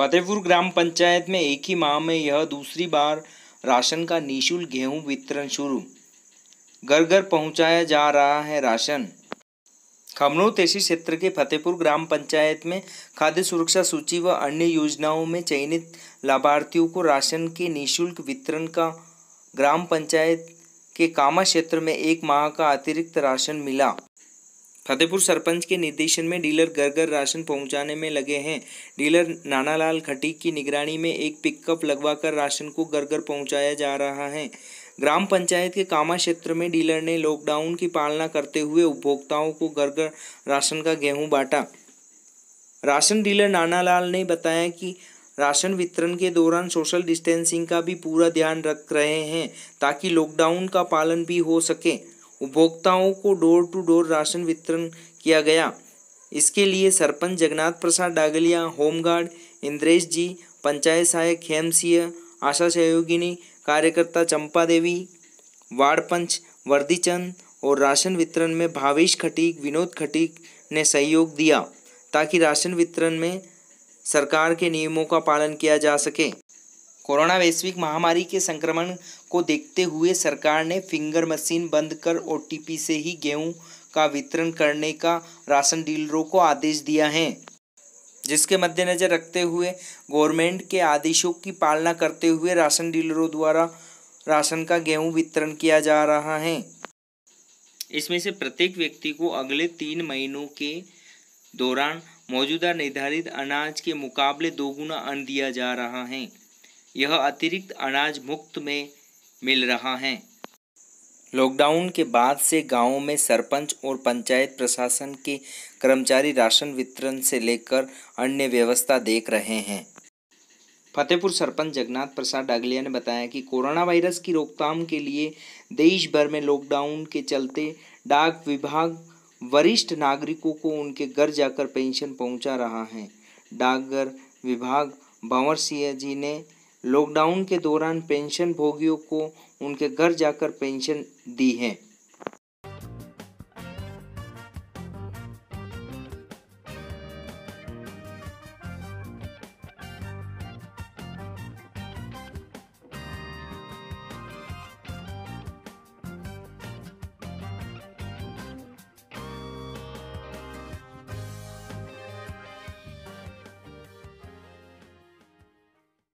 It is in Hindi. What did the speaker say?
फतेहपुर ग्राम पंचायत में एक ही माह में यह दूसरी बार राशन का निःशुल्क गेहूं वितरण शुरू घर घर पहुंचाया जा रहा है राशन खमनो तेसी क्षेत्र के फतेहपुर ग्राम पंचायत में खाद्य सुरक्षा सूची व अन्य योजनाओं में चयनित लाभार्थियों को राशन के निःशुल्क वितरण का ग्राम पंचायत के कामा क्षेत्र में एक माह का अतिरिक्त राशन मिला फतेहपुर सरपंच के निर्देशन में डीलर घर घर राशन पहुंचाने में लगे हैं डीलर नानालाल खटीक की निगरानी में एक पिकअप लगवाकर राशन को घर घर पहुंचाया जा रहा है ग्राम पंचायत के कामा क्षेत्र में डीलर ने लॉकडाउन की पालना करते हुए उपभोक्ताओं को घर घर राशन का गेहूं बांटा राशन डीलर नानालाल ने बताया कि राशन वितरण के दौरान सोशल डिस्टेंसिंग का भी पूरा ध्यान रख रहे हैं ताकि लॉकडाउन का पालन भी हो सके उपभोक्ताओं को डोर टू डोर राशन वितरण किया गया इसके लिए सरपंच जगन्नाथ प्रसाद डागलिया होमगार्ड इंद्रेश जी पंचायत सहायक खेम सिंह आशा सहयोगिनी कार्यकर्ता चंपा देवी वार्ड पंच वर्दी और राशन वितरण में भावेश खटीक विनोद खटीक ने सहयोग दिया ताकि राशन वितरण में सरकार के नियमों का पालन किया जा सके कोरोना वैश्विक महामारी के संक्रमण को देखते हुए सरकार ने फिंगर मशीन बंद कर ओ से ही गेहूं का वितरण करने का राशन डीलरों को आदेश दिया है जिसके मद्देनज़र रखते हुए गवर्नमेंट के आदेशों की पालना करते हुए राशन डीलरों द्वारा राशन का गेहूं वितरण किया जा रहा है इसमें से प्रत्येक व्यक्ति को अगले तीन महीनों के दौरान मौजूदा निर्धारित अनाज के मुकाबले दोगुना अन्न दिया जा रहा है यह अतिरिक्त अनाज मुफ्त में मिल रहा है लॉकडाउन के बाद से गांवों में सरपंच और पंचायत प्रशासन के कर्मचारी राशन वितरण से लेकर अन्य व्यवस्था देख रहे हैं फतेहपुर सरपंच जगन्नाथ प्रसाद डागलिया ने बताया कि कोरोना वायरस की रोकथाम के लिए देश भर में लॉकडाउन के चलते डाक विभाग वरिष्ठ नागरिकों को उनके घर जाकर पेंशन पहुंचा रहा है डाकघर विभाग भंवर सिंह जी ने लॉकडाउन के दौरान पेंशन भोगियों को उनके घर जाकर पेंशन दी है